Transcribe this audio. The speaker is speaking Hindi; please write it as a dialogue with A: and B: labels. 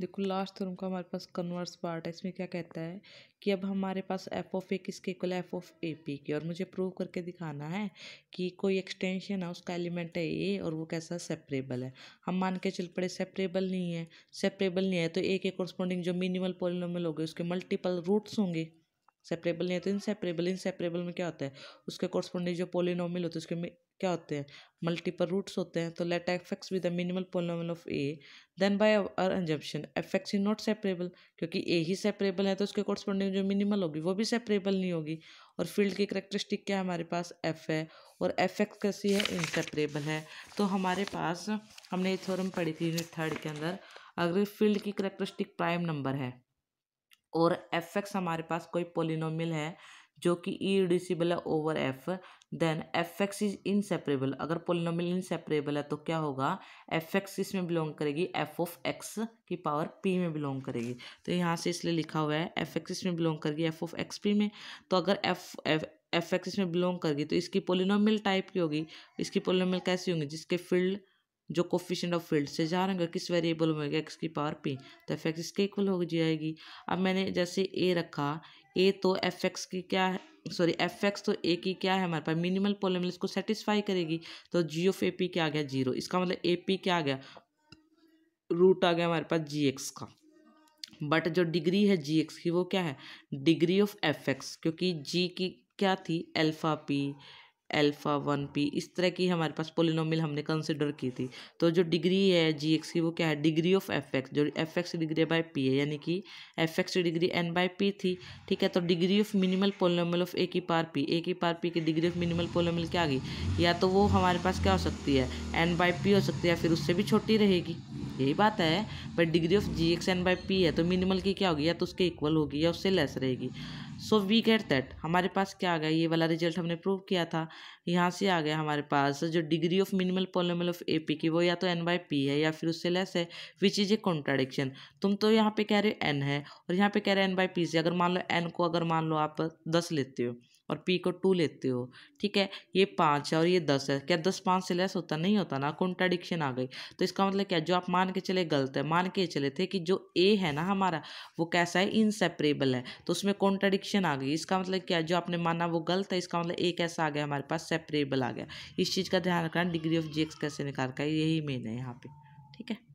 A: देखो लास्ट थ्योरम का हमारे पास कन्वर्स पार्ट है इसमें क्या कहता है कि अब हमारे पास एफ ऑफ ए किसके equal F of A P की और मुझे प्रूव करके दिखाना है कि कोई एक्सटेंशन है उसका एलिमेंट है ए और वो कैसा सेपरेबल है हम मान के चल पड़े सेपरेबल नहीं है सेपरेबल नहीं है तो ए के कॉरस्पॉन्डिंग जो मिनिमल पोलिनोमल हो गए उसके मल्टीपल रूट्स होंगे सेपरेबल नहीं है तो इनसेपरेबल इनसेपरेबल में क्या होता है उसके कॉरस्पॉन्डिंग जो पोलिनोमल होते हैं उसके क्या होते हैं मल्टीपल रूट्स होते हैं तो let F X with the minimal polynomial of A then by our assumption F X is not separable क्योंकि ए ही सेपरेबल है तो उसके कॉरस्पॉन्डिंग जो मिनिमल होगी वो भी सेपरेबल नहीं होगी और फील्ड की करेक्टरिस्टिक क्या है हमारे पास एफ है और एफ एक्स कैसी है इनसेपरेबल है तो हमारे पास हमने ये थोरम पढ़ी थी यूनिट थर्ड के अंदर अगर फील्ड की करेक्टरिस्टिक प्राइम नंबर है और एफ एक्स हमारे पास कोई पोलिनोमिल है जो कि ई रिड्यूसिबल है over F then F X is inseparable अगर पोलिनोमिल इनसेपरेबल है तो क्या होगा एफ एक्स किस में बिलोंग करेगी एफ ऑफ एक्स की पावर पी में बिलोंग करेगी तो यहाँ से इसलिए लिखा हुआ है एफ एक्स इसमें बिलोंग करेगी एफ ऑफ एक्स पी में तो अगर एफ एफ एफ एक्स इसमें बिलोंग करेगी तो इसकी पोलिनोमिल टाइप की होगी इसकी पोलिनोमिल कैसी होंगी जिसके फील्ड जो कोफिशेंट ऑफ फील्ड से जा रहा है किस वेरिएबल में होगा एक्स की पावर पी तो एफ एक्स इसके इक्वल हो जाएगी अब मैंने जैसे ए रखा ए तो एफ एक्स की क्या है सॉरी एफ एक्स तो ए की क्या है हमारे पास मिनिमल पोलमिल इसको सेटिस्फाई करेगी तो जी ऑफ ए पी क्या आ गया जीरो इसका मतलब ए पी क्या आ गया रूट आ गया हमारे पास जी एक्स का बट जो डिग्री है जी एक्स की वो क्या है डिग्री ऑफ एफ एक्स क्योंकि जी की क्या थी alpha P alpha one P इस तरह की हमारे पास पोलिनोमिल हमने कंसिडर की थी तो जो डिग्री है जी एक्स की वो क्या है डिग्री ऑफ एफ एक्स जो F X degree by P है यानी कि F X degree N by P थी ठीक है तो degree of minimal polynomial of A की पार पी ए की पार पी की डिग्री ऑफ मिनिमल पोलिनोमियल क्या आ गई या तो वो हमारे पास क्या हो सकती है एन बाय पी हो सकती है या फिर उससे भी छोटी रहेगी यही बात है पर degree of G X N by P है तो मिनिमल की क्या होगी या तो उसके इक्वल होगी या उससे लेस रहेगी सो वी गेट दैट हमारे पास क्या आ गया ये वाला रिजल्ट हमने प्रूव किया था यहाँ से आ गया हमारे पास जो degree of minimal polynomial of A P की वो या तो एन बाई पी है या फिर उससे लेस है विच इज़ ए कॉन्ट्राडिक्शन तुम तो यहाँ पे कह रहे हो एन है और यहाँ पे कह रहे हो एन बाई पी से अगर मान लो एन को अगर मान लो आप दस लेते हो और पी को टू लेते हो ठीक है ये पाँच है और ये दस है क्या दस पाँच से लेस होता नहीं होता ना कॉन्ट्राडिक्शन आ गई तो इसका मतलब क्या जो आप मान के चले गलत है मान के चले थे कि जो ए है ना हमारा वो कैसा है इनसेपरेबल है तो उसमें कॉन्ट्राडिक्शन आ गई इसका मतलब क्या जो आपने माना वो गलत है इसका मतलब ए कैसा आ गया हमारे पास सेपरेबल आ गया इस चीज़ का ध्यान रखना डिग्री ऑफ जी कैसे निकाल का यही मेन है यहाँ पर ठीक है